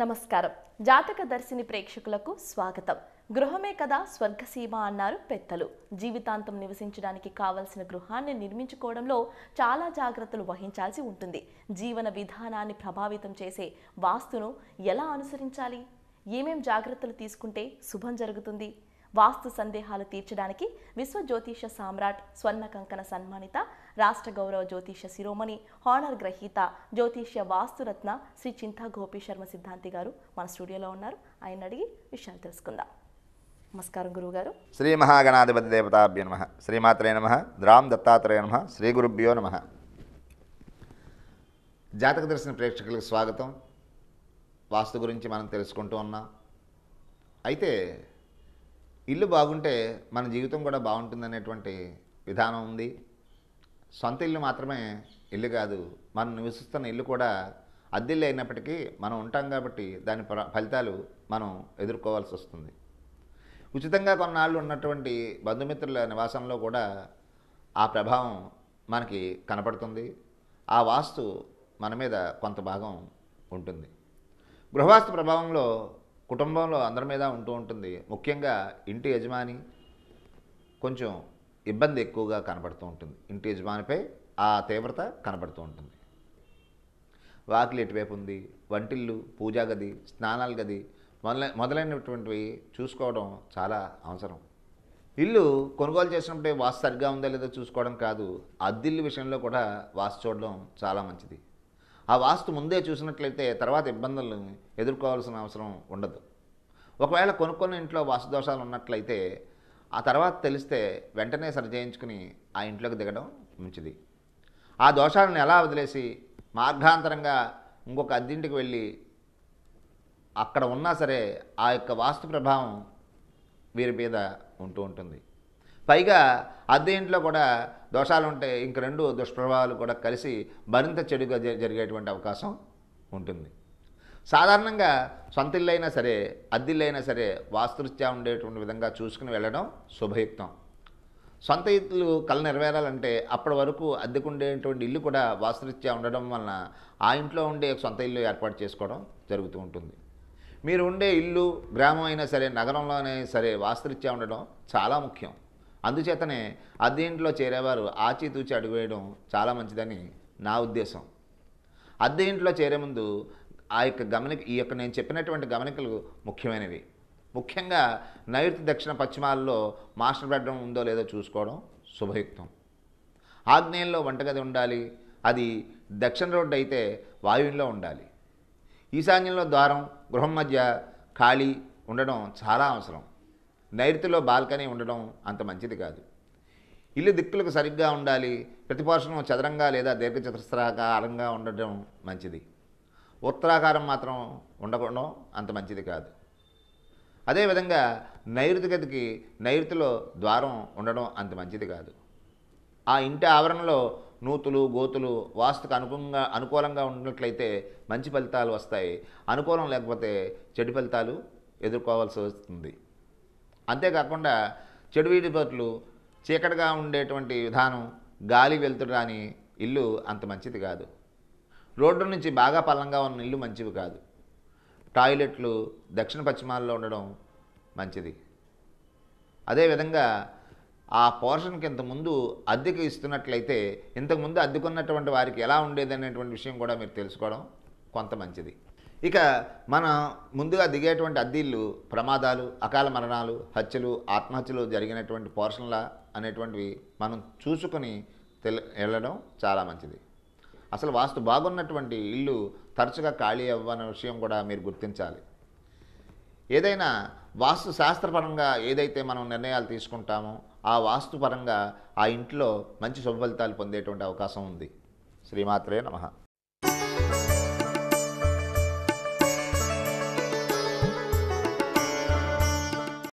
నమస్కారం జాతక దర్శిని ప్రేక్షకులకు స్వాగతం గృహమే కదా స్వర్గసీమ అన్నారు పెద్దలు జీవితాంతం నివసించడానికి కావలసిన గృహాన్ని నిర్మించుకోవడంలో చాలా జాగ్రత్తలు వహించాల్సి ఉంటుంది జీవన విధానాన్ని ప్రభావితం చేసే వాస్తును ఎలా అనుసరించాలి ఏమేం జాగ్రత్తలు తీసుకుంటే శుభం జరుగుతుంది వాస్తు సందేహాలు తీర్చడానికి విశ్వ జ్యోతిష సామ్రాట్ స్వర్ణ కంకణ సన్మానిత రాష్ట్ర గౌరవ జ్యోతిష శిరోమణి హానర్ గ్రహీత జ్యోతిష్య వాస్తురత్న శ్రీ చింతా గోపి శర్మ సిద్ధాంతి గారు మన స్టూడియోలో ఉన్నారు ఆయన అడిగి విషయాలు తెలుసుకుందాం నమస్కారం గురువుగారు శ్రీ మహాగణాధిపతి దేవతాభ్య నమ శ్రీమాత్రే నమ ద్రామ్ దత్తాత్రేయ నమ శ్రీ గురుభ్యో నమ జాతక దర్శన ప్రేక్షకులకు స్వాగతం వాస్తు గురించి మనం తెలుసుకుంటూ ఉన్నాం అయితే ఇల్లు బాగుంటే మన జీవితం కూడా బాగుంటుంది అనేటువంటి విధానం ఉంది సొంత ఇల్లు మాత్రమే ఇల్లు కాదు మనం నివసిస్తున్న ఇల్లు కూడా అద్దెల్లు అయినప్పటికీ మనం ఉంటాం కాబట్టి దాని ఫలితాలు మనం ఎదుర్కోవాల్సి వస్తుంది ఉచితంగా కొన్నాళ్ళు ఉన్నటువంటి బంధుమిత్రుల నివాసంలో కూడా ఆ ప్రభావం మనకి కనపడుతుంది ఆ వాస్తు మన మీద కొంత భాగం ఉంటుంది గృహవాస్తు ప్రభావంలో కుటుంబంలో అందరి మీద ఉంటూ ఉంటుంది ముఖ్యంగా ఇంటి యజమాని కొంచెం ఇబ్బంది ఎక్కువగా కనబడుతూ ఉంటుంది ఇంటి యజమానిపై ఆ తీవ్రత కనబడుతూ ఉంటుంది వాకిలి ఎటువైపు ఉంది వంటిల్లు పూజా గది స్నానాల గది మొదలై మొదలైనటువంటివి చూసుకోవడం చాలా అవసరం ఇల్లు కొనుగోలు చేసినప్పుడే వాసు సరిగ్గా ఉందా లేదో చూసుకోవడం కాదు అద్దిల్లు విషయంలో కూడా వాసు చూడడం చాలా మంచిది ఆ వాస్తు ముందే చూసినట్లయితే తర్వాత ఇబ్బందులు ఎదుర్కోవాల్సిన అవసరం ఉండదు ఒకవేళ కొనుక్కున్న ఇంట్లో వాస్తు దోషాలు ఉన్నట్లయితే ఆ తర్వాత తెలిస్తే వెంటనే సరిచేయించుకుని ఆ ఇంట్లోకి దిగడం మంచిది ఆ దోషాలను ఎలా వదిలేసి మార్గాంతరంగా ఇంకొక అద్దింటికి వెళ్ళి అక్కడ ఉన్నా సరే ఆ యొక్క వాస్తు ప్రభావం వీరి మీద ఉంటూ ఉంటుంది పైగా అద్దెంట్లో కూడా దోషాలు ఉంటే ఇంక రెండు దుష్ప్రభావాలు కూడా కలిసి మరింత చెడుగా జరిగేటువంటి అవకాశం ఉంటుంది సాధారణంగా సొంత ఇల్లైనా సరే అద్దిల్లైనా సరే వాస్తురీత్యా ఉండేటువంటి విధంగా చూసుకుని వెళ్ళడం శుభయుక్తం సొంత ఇల్లు కళ నెరవేరాలంటే అప్పటి వరకు అద్దెకుండేటువంటి ఇల్లు కూడా వాస్తురీత్యా ఉండడం వలన ఆ ఇంట్లో ఉండే సొంత ఇల్లు ఏర్పాటు చేసుకోవడం జరుగుతూ ఉంటుంది మీరు ఉండే ఇల్లు గ్రామం అయినా సరే నగరంలోనే సరే వాస్తురీత్యా ఉండడం చాలా ముఖ్యం అందుచేతనే అద్దె చేరేవారు ఆచితూచి అడుగువేయడం చాలా మంచిదని నా ఉద్దేశం అద్దె ఇంట్లో చేరే ముందు ఆ యొక్క గమనిక ఈ యొక్క నేను చెప్పినటువంటి గమనికలు ముఖ్యమైనవి ముఖ్యంగా నైరుతి దక్షిణ పశ్చిమాల్లో మాస్టర్ బెడ్రూమ్ ఉందో లేదో చూసుకోవడం శుభయుక్తం ఆగ్నేయంలో వంటగది ఉండాలి అది దక్షిణ రోడ్డు అయితే వాయువులో ఉండాలి ఈశాన్యంలో ద్వారం గృహం మధ్య ఖాళీ ఉండడం చాలా అవసరం నైరుతిలో బాల్కనీ ఉండడం అంత మంచిది కాదు ఇల్లు దిక్కులకు సరిగ్గా ఉండాలి ప్రతిపోషణం చదరంగా లేదా దీర్ఘచతురస్రాకారంగా ఉండడం మంచిది ఉత్తరాకారం మాత్రం ఉండకుండా అంత మంచిది కాదు అదేవిధంగా నైరుతి గదికి నైరుతిలో ద్వారం ఉండడం అంత మంచిది కాదు ఆ ఇంటి ఆవరణలో నూతులు గోతులు వాస్తుకు అనుకూలంగా అనుకూలంగా ఉన్నట్లయితే మంచి ఫలితాలు వస్తాయి అనుకూలం లేకపోతే చెడు ఫలితాలు ఎదుర్కోవాల్సి వస్తుంది అంతేకాకుండా చెడు బట్లు చీకటిగా ఉండేటువంటి విధానం గాలి రాని ఇల్లు అంత మంచిది కాదు రోడ్డు నుంచి బాగా పల్లంగా ఉన్న ఇల్లు మంచివి కాదు టాయిలెట్లు దక్షిణ పశ్చిమాల్లో ఉండడం మంచిది అదేవిధంగా ఆ పోర్షన్కి ఇంతకుముందు అద్దెకు ఇస్తున్నట్లయితే ఇంతకుముందు అద్దెకున్నటువంటి వారికి ఎలా ఉండేది అనేటువంటి విషయం కూడా మీరు తెలుసుకోవడం కొంత మంచిది ఇక మనం ముందుగా దిగేటువంటి అద్దీళ్ళు ప్రమాదాలు అకాల మరణాలు హత్యలు ఆత్మహత్యలు జరిగినటువంటి పోర్షన్ల అనేటువంటివి మనం చూసుకొని తెల్ వెళ్ళడం చాలా మంచిది అసలు వాస్తు బాగున్నటువంటి ఇల్లు తరచుగా ఖాళీ అవ్వని విషయం కూడా మీరు గుర్తించాలి ఏదైనా వాస్తు శాస్త్రపరంగా ఏదైతే మనం నిర్ణయాలు తీసుకుంటామో ఆ వాస్తుపరంగా ఆ ఇంట్లో మంచి ఫలితాలు పొందేటువంటి అవకాశం ఉంది శ్రీమాత్రే నమ